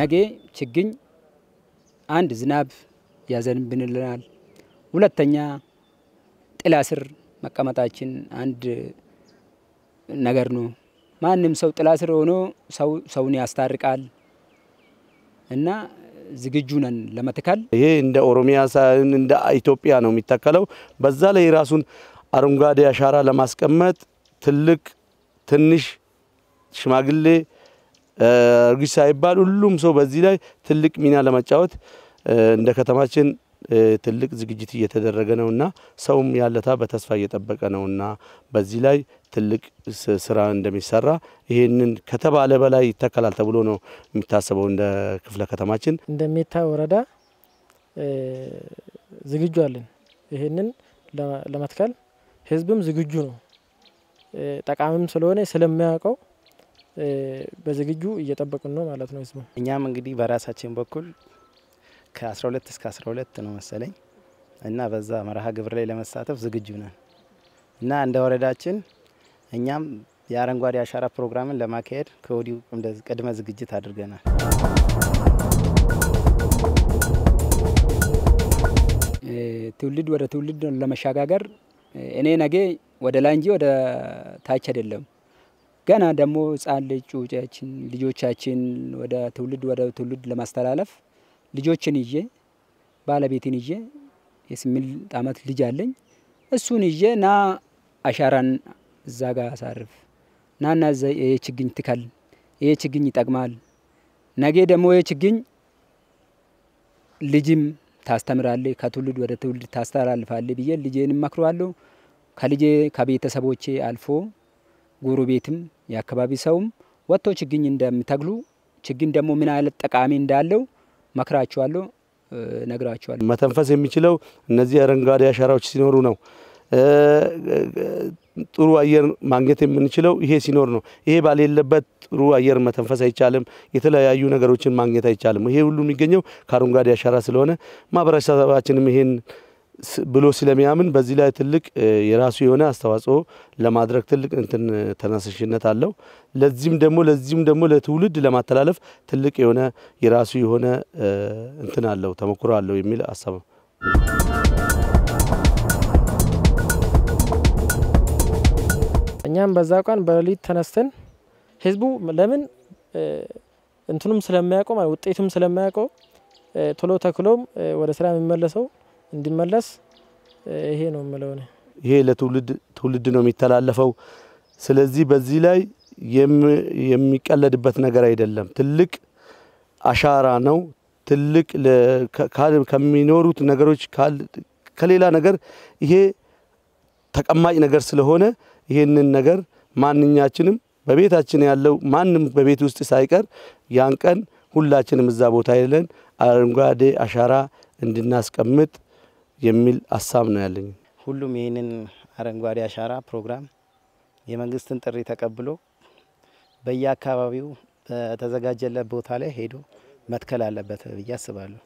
ነገ ችግኝ አንድ ዝናብ ያዘንብንልናል፣ ሁለተኛ ጥላ ስር መቀመጣችን አንድ ነገር ነው። ማንም ሰው ጥላ ስር ሆኖ ሰውን ያስታርቃል እና ዝግጁ ነን ለመትከል። ይሄ እንደ ኦሮሚያ ሳይሆን እንደ ኢትዮጵያ ነው የሚተከለው። በዛ ላይ ራሱን አረንጓዴ አሻራ ለማስቀመጥ ትልቅ ትንሽ ሽማግሌ እርግሽ ሳይባል ሁሉም ሰው በዚህ ላይ ትልቅ ሚና ለመጫወት እንደ ከተማችን ትልቅ ዝግጅት እየተደረገ ነውና ሰውም ያለታ በተስፋ እየጠበቀ ነውና በዚህ ላይ ትልቅ ስራ እንደሚሰራ ይህንን ከተባለ በላይ ይተከላል ተብሎ ነው የሚታሰበው። እንደ ክፍለ ከተማችን እንደሚታ ወረዳ ዝግጁ አለን። ይህንን ለመትከል ህዝብም ዝግጁ ነው። ጠቃሚም ስለሆነ ስለሚያውቀው በዝግጁ እየጠበቅን ነው ማለት ነው። ህዝቡ እኛም እንግዲህ በራሳችን በኩል ከ12 እስከ 12 ነው መሰለኝ እና በዛ መርሃ ግብር ላይ ለመሳተፍ ዝግጁ ነን እና እንደ ወረዳችን እኛም የአረንጓዴ አሻራ ፕሮግራምን ለማካሄድ ከወዲሁ ቅድመ ዝግጅት አድርገናል። ትውልድ ወደ ትውልድ ለመሸጋገር እኔ ነገ ወደ ላይ እንጂ ወደ ታች አይደለም ገና ደግሞ ህፃን ልጆቻችን ልጆቻችን ወደ ትውልድ ወደ ትውልድ ለማስተላለፍ ልጆችን ይዤ ባለቤትን ይዤ የስምንት ዓመት ልጅ አለኝ። እሱን ይዤ ና አሻራን እዛ ጋር አሳርፍ ና ና ይሄ ችግኝ ትካል፣ ይሄ ችግኝ ይጠቅማል። ነገ ደግሞ ይሄ ችግኝ ልጅም ታስተምራለ፣ ከትውልድ ወደ ትውልድ ታስተላልፋለ ብዬ ልጄን እመክረዋለሁ። ከልጄ ከቤተሰቦቼ አልፎ ጎረቤትም የአካባቢ ሰውም ወጥቶ ችግኝ እንደምተግሉ ችግኝ ደግሞ ምን አይነት ጠቃሚ እንዳለው መክራቸዋለሁ፣ ነግራቸዋለሁ። መተንፈስ የሚችለው እነዚህ አረንጓዴ አሻራዎች ሲኖሩ ነው። ጥሩ አየር ማግኘት የምንችለው ይሄ ሲኖር ነው። ይሄ ባሌለበት ጥሩ አየር መተንፈስ አይቻልም። የተለያዩ ነገሮችን ማግኘት አይቻልም። ይሄ ሁሉ የሚገኘው ከአረንጓዴ አሻራ ስለሆነ ማህበረሰባችንም ይሄን ብሎ ስለሚያምን በዚህ ላይ ትልቅ የራሱ የሆነ አስተዋጽኦ ለማድረግ ትልቅ እንትን ተነሳሽነት አለው። ለዚህም ደግሞ ለዚህም ደግሞ ለትውልድ ለማተላለፍ ትልቅ የሆነ የራሱ የሆነ እንትን አለው ተሞክሮ አለው የሚል አሳብ እኛም በዛ ቀን በሌሊት ተነስተን ህዝቡ ለምን እንትኑም ስለማያውቀው ውጤቱም ስለማያውቀው ቶሎ ተክሎም ወደ ስራ የሚመለሰው እንዲመለስ ይሄ ነው የምለው። ይሄ ለትውልድ ትውልድ ነው የሚተላለፈው። ስለዚህ በዚህ ላይ የሚቀለድበት ነገር አይደለም። ትልቅ አሻራ ነው። ትልቅ ከሚኖሩት ነገሮች ከሌላ ነገር ይሄ ተቀማጭ ነገር ስለሆነ ይሄንን ነገር ማንኛችንም በቤታችን ያለው ማንም በቤት ውስጥ ሳይቀር ያን ቀን ሁላችንም እዛ ቦታ የለን አረንጓዴ አሻራ እንድናስቀምጥ የሚል ሀሳብ ነው ያለኝ። ሁሉም ይህንን አረንጓዴ አሻራ ፕሮግራም የመንግስትን ጥሪ ተቀብሎ በየአካባቢው በተዘጋጀለት ቦታ ላይ ሄዶ መትከል አለበት ብዬ አስባለሁ።